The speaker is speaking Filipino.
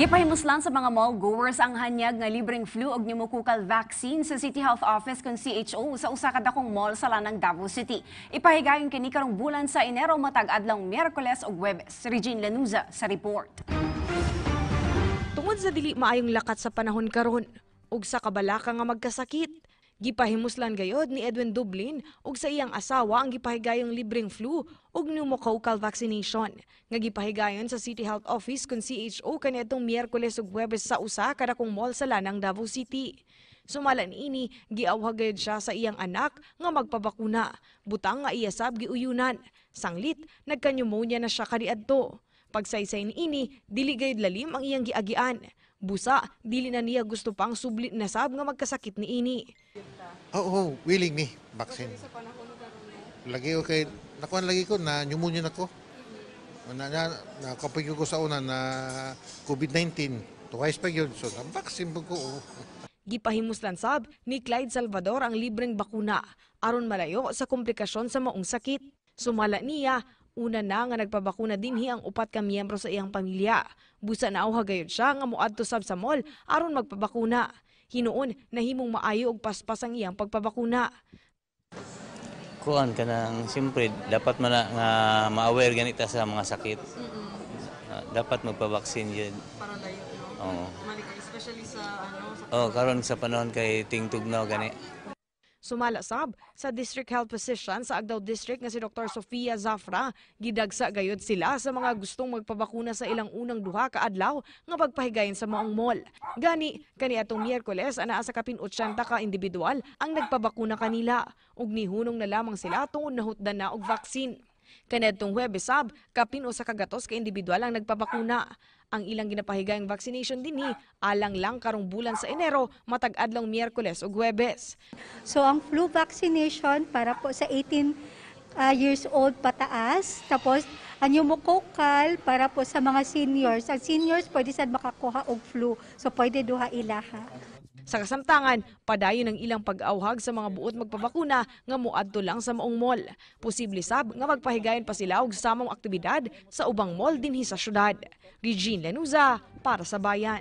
Gipahimuslan sa mga mall goers ang hanyag nga libreng flu og pneumococcal vaccine sa City Health Office kon CHO sa usa ka dakong mall sa lanang Davao City. Ipahigayon kini karong bulan sa Enero matag adlaw Miyerkules ug Webes. Regine Lanuza sa report. Tungod sa dili maayong lakat sa panahon karon ug sa kabalaka nga magkasakit, Gipahimuslan gayod ni Edwin Dublin ug sa iyang asawa ang gipahigayong libreng flu ug pneumococcal vaccination nga gipahigayon sa City Health Office kun CHO kaniadtong Miyerkules ug Huwebes sa usa ka kong mall sa Lanang Davao City. Sumalan ini giawhagayod siya sa iyang anak nga magpabakuna butang nga iyasab giuyunan. Sanglit nagka-pneumonia na siya kaniadto. Pagsaysay ni ini dili gayud lalim ang iyang giagian. Busa, dili na niya gusto pang sublit na sab nga magkasakit ni ini. Oo, oh, oh, willing me, vaccine. Sa panahon lagi okay, nakuan lagi ko na pneumonia nako. Na, na, na kapag ko sa una na COVID-19, twice pa yun. So, na vaccine po ko. Oh. Gipahimuslan sab ni Clyde Salvador ang libreng bakuna aron malayo sa komplikasyon sa maong sakit. Sumala niya una na nga nagpabakuna dinhi ang upat ka miyembro sa iyang pamilya. Busa na hagayod siya nga muadto sab sa mall aron magpabakuna. Hinuon, nahimong maayo og paspas ang iyang pagpabakuna. Kuan ka nang siyempre dapat man nga ma-aware ganita sa mga sakit. Mm uh, dapat magpabaksin yun. Para layo, no? Oo. Especially sa ano sa Oh, karon sa panahon kay tingtugnaw gani. Sumalasab sa district health physician sa Agdao District nga si Dr. Sofia Zafra, gidagsa gayod sila sa mga gustong magpabakuna sa ilang unang duha ka adlaw nga pagpahigayon sa maong mall. Gani kani atong Miyerkules ana sa kapin 80 ka individual ang nagpabakuna kanila ug nihunong na lamang sila tungod nahutdan na og vaccine. Kanadtong Huwebes sab kapin usa sa gatos ka individual ang nagpabakuna. Ang ilang ginapahigayang vaccination dini alang lang karong bulan sa Enero matag adlaw Miyerkules ug Huwebes. So ang flu vaccination para po sa 18 uh, ah, years old pataas tapos ang pneumococcal para po sa mga seniors. Ang seniors pwede sad makakuha og flu. So pwede duha ilaha. Sa kasamtangan, padayon ang ilang pag-awhag sa mga buot magpabakuna nga muadto lang sa maong mall. Posible sab nga magpahigayon pa sila og samong aktibidad sa ubang mall dinhi sa syudad. Regine Lenuza para sa Bayan.